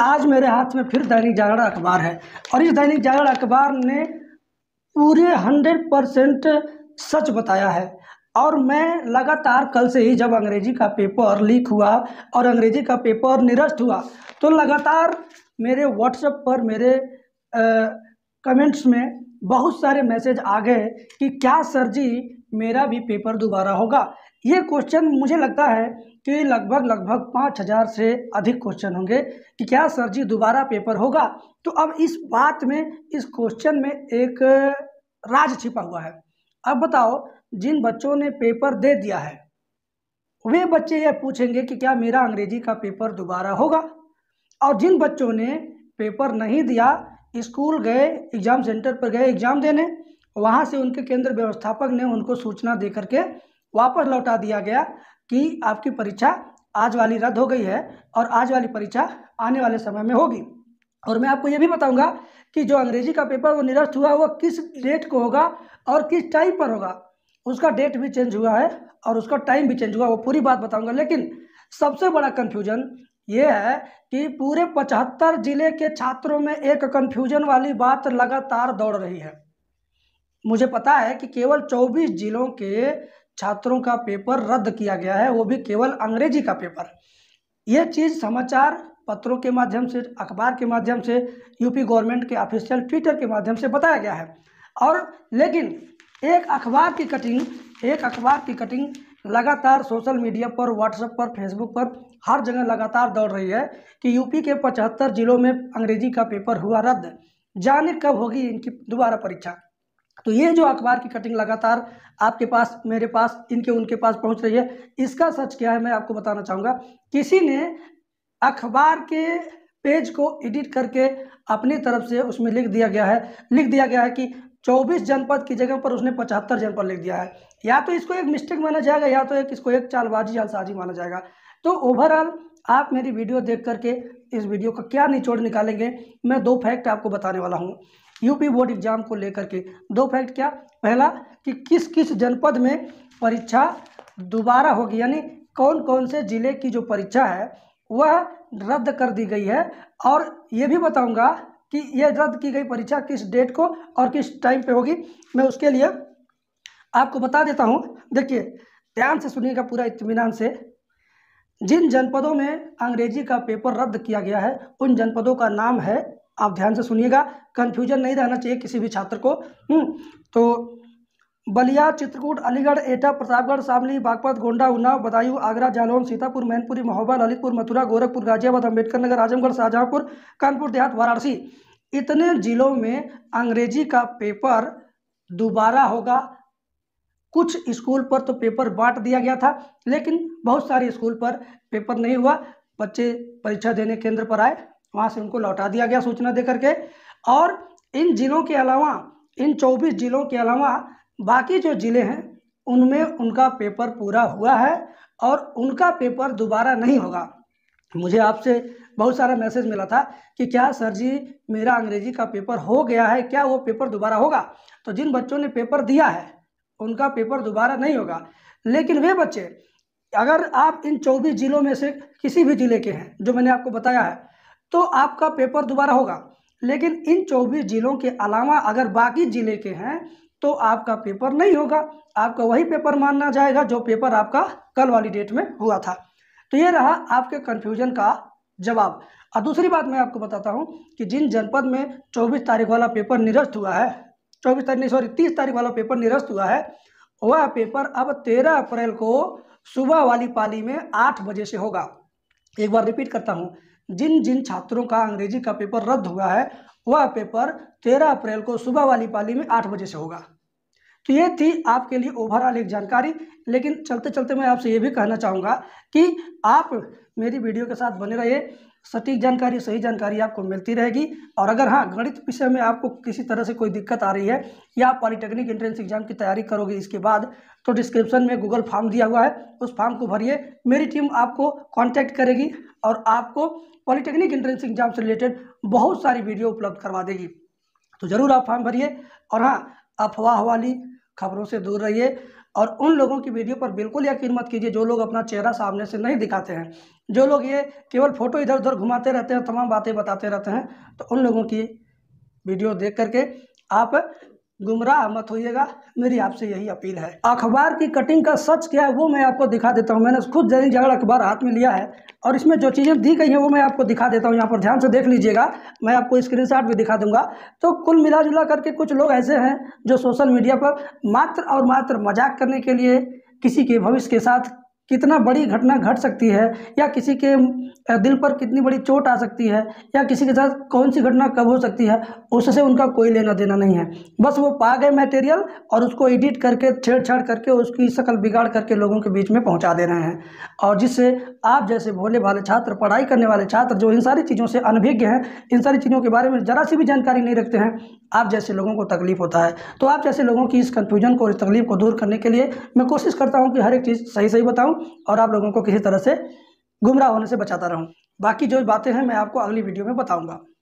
आज मेरे हाथ में फिर दैनिक जागरण अखबार है और इस दैनिक जागरण अखबार ने पूरे हंड्रेड परसेंट सच बताया है और मैं लगातार कल से ही जब अंग्रेजी का पेपर लीक हुआ और अंग्रेजी का पेपर निरस्त हुआ तो लगातार मेरे व्हाट्सएप पर मेरे आ, कमेंट्स में बहुत सारे मैसेज आ गए कि क्या सर जी मेरा भी पेपर दोबारा होगा ये क्वेश्चन मुझे लगता है कि लगभग लगभग पाँच हज़ार से अधिक क्वेश्चन होंगे कि क्या सर जी दोबारा पेपर होगा तो अब इस बात में इस क्वेश्चन में एक राज छिपा हुआ है अब बताओ जिन बच्चों ने पेपर दे दिया है वे बच्चे यह पूछेंगे कि क्या मेरा अंग्रेजी का पेपर दोबारा होगा और जिन बच्चों ने पेपर नहीं दिया स्कूल गए एग्ज़ाम सेंटर पर गए एग्ज़ाम देने वहाँ से उनके केंद्र व्यवस्थापक ने उनको सूचना दे करके वापस लौटा दिया गया कि आपकी परीक्षा आज वाली रद्द हो गई है और आज वाली परीक्षा आने वाले समय में होगी और मैं आपको ये भी बताऊंगा कि जो अंग्रेजी का पेपर वो निरस्त हुआ वो किस डेट को होगा और किस टाइम पर होगा उसका डेट भी चेंज हुआ है और उसका टाइम भी चेंज हुआ वो पूरी बात बताऊंगा लेकिन सबसे बड़ा कन्फ्यूजन ये है कि पूरे पचहत्तर जिले के छात्रों में एक कन्फ्यूजन वाली बात लगातार दौड़ रही है मुझे पता है कि केवल 24 जिलों के छात्रों का पेपर रद्द किया गया है वो भी केवल अंग्रेजी का पेपर यह चीज़ समाचार पत्रों के माध्यम से अखबार के माध्यम से यूपी गवर्नमेंट के ऑफिशियल ट्विटर के माध्यम से बताया गया है और लेकिन एक अखबार की कटिंग एक अखबार की कटिंग लगातार सोशल मीडिया पर व्हाट्सएप पर फेसबुक पर हर जगह लगातार दौड़ रही है कि यूपी के पचहत्तर जिलों में अंग्रेजी का पेपर हुआ रद्द जाने कब होगी इनकी दोबारा परीक्षा तो ये जो अखबार की कटिंग लगातार आपके पास मेरे पास इनके उनके पास पहुंच रही है इसका सच क्या है मैं आपको बताना चाहूँगा किसी ने अखबार के पेज को एडिट करके अपनी तरफ से उसमें लिख दिया गया है लिख दिया गया है कि 24 जनपद की जगह पर उसने 75 जनपद लिख दिया है या तो इसको एक मिस्टेक माना जाएगा या तो एक इसको एक चालबाजी जालसाजी माना जाएगा तो ओवरऑल आप मेरी वीडियो देख करके इस वीडियो का क्या निचोड़ निकालेंगे मैं दो फैक्ट आपको बताने वाला हूँ यूपी बोर्ड एग्जाम को लेकर के दो फैक्ट क्या पहला कि किस किस जनपद में परीक्षा दोबारा होगी यानी कौन कौन से ज़िले की जो परीक्षा है वह रद्द कर दी गई है और ये भी बताऊंगा कि यह रद्द की गई परीक्षा किस डेट को और किस टाइम पे होगी मैं उसके लिए आपको बता देता हूँ देखिए ध्यान से सुनिएगा पूरा इतमान से जिन जनपदों में अंग्रेजी का पेपर रद्द किया गया है उन जनपदों का नाम है आप ध्यान से सुनिएगा कन्फ्यूजन नहीं रहना चाहिए किसी भी छात्र को हम्म, तो बलिया चित्रकूट अलीगढ़ एटा प्रतापगढ़ शामली बागपत गोंडा उन्नाव बदायूं आगरा जालौन सीतापुर मैनपुरी महोबा ललितपुर मथुरा गोरखपुर गाजियाबाद अम्बेडकर नगर आजमगढ़ शाहजहाँपुर कानपुर देहात वाराणसी इतने जिलों में अंग्रेजी का पेपर दोबारा होगा कुछ स्कूल पर तो पेपर बांट दिया गया था लेकिन बहुत सारे स्कूल पर पेपर नहीं हुआ बच्चे परीक्षा देने केंद्र पर आए वहाँ से उनको लौटा दिया गया सूचना दे करके और इन जिलों के अलावा इन चौबीस जिलों के अलावा बाकी जो ज़िले हैं उनमें उनका पेपर पूरा हुआ है और उनका पेपर दोबारा नहीं होगा मुझे आपसे बहुत सारा मैसेज मिला था कि क्या सर जी मेरा अंग्रेजी का पेपर हो गया है क्या वो पेपर दोबारा होगा तो जिन बच्चों ने पेपर दिया है उनका पेपर दोबारा नहीं होगा लेकिन वे बच्चे अगर आप इन चौबीस ज़िलों में से किसी भी ज़िले के हैं जो मैंने आपको बताया है तो आपका पेपर दोबारा होगा लेकिन इन चौबीस जिलों के अलावा अगर बाकी जिले के हैं तो आपका पेपर नहीं होगा आपका वही पेपर मानना जाएगा जो पेपर आपका कल वाली डेट में हुआ था तो ये रहा आपके कन्फ्यूजन का जवाब और दूसरी बात मैं आपको बताता हूँ कि जिन जनपद में 24 तारीख वाला पेपर निरस्त हुआ है 24 तारीख नहीं सॉरी तीस तारीख वाला पेपर निरस्त हुआ है वह पेपर अब 13 अप्रैल को सुबह वाली पाली में आठ बजे से होगा एक बार रिपीट करता हूँ जिन जिन छात्रों का अंग्रेजी का पेपर रद्द हुआ है वह पेपर तेरह अप्रैल को सुबह वाली पाली में आठ बजे से होगा तो ये थी आपके लिए ओवरऑल एक जानकारी लेकिन चलते चलते मैं आपसे ये भी कहना चाहूँगा कि आप मेरी वीडियो के साथ बने रहिए सटीक जानकारी सही जानकारी आपको मिलती रहेगी और अगर हाँ गणित विषय में आपको किसी तरह से कोई दिक्कत आ रही है या आप पॉलिटेक्निक एंट्रेंस एग्जाम की तैयारी करोगे इसके बाद तो डिस्क्रिप्शन में गूगल फॉर्म दिया हुआ है उस फॉर्म को भरिए मेरी टीम आपको कॉन्टैक्ट करेगी और आपको पॉलिटेक्निक एंट्रेंस एग्जाम से रिलेटेड बहुत सारी वीडियो उपलब्ध करवा देगी तो ज़रूर आप फॉर्म भरिए और हाँ अफवाह वाली खबरों से दूर रहिए और उन लोगों की वीडियो पर बिल्कुल यकीन मत कीजिए जो लोग अपना चेहरा सामने से नहीं दिखाते हैं जो लोग ये केवल फ़ोटो इधर उधर घुमाते रहते हैं तमाम बातें बताते रहते हैं तो उन लोगों की वीडियो देख करके आप गुमराह मत होइएगा मेरी आपसे यही अपील है अखबार की कटिंग का सच क्या है वो मैं आपको दिखा देता हूँ मैंने खुद जैनिक जागरण अखबार हाथ में लिया है और इसमें जो चीज़ें दी गई हैं वो मैं आपको दिखा देता हूँ यहाँ पर ध्यान से देख लीजिएगा मैं आपको स्क्रीनशॉट भी दिखा दूंगा तो कुल मिला जुला करके कुछ लोग ऐसे हैं जो सोशल मीडिया पर मात्र और मात्र मजाक करने के लिए किसी के भविष्य के साथ कितना बड़ी घटना घट सकती है या किसी के दिल पर कितनी बड़ी चोट आ सकती है या किसी के साथ कौन सी घटना कब हो सकती है उससे उनका कोई लेना देना नहीं है बस वो पा गए मटेरियल और उसको एडिट करके छेड़छाड़ करके उसकी शक्ल बिगाड़ करके लोगों के बीच में पहुंचा दे रहे हैं और जिससे आप जैसे भोले भाले छात्र पढ़ाई करने वाले छात्र जो इन सारी चीज़ों से अनभिज्ञ हैं इन सारी चीज़ों के बारे में ज़रा सी भी जानकारी नहीं रखते हैं आप जैसे लोगों को तकलीफ़ होता है तो आप जैसे लोगों की इस कन्फ्यूजन को इस तकलीफ को दूर करने के लिए मैं कोशिश करता हूँ कि हर एक चीज़ सही सही बताऊँ रहूँ और आप लोगों को किसी तरह से गुमराह होने से बचाता रहूँ बाकी जो बातें हैं मैं आपको अगली वीडियो में बताऊँगा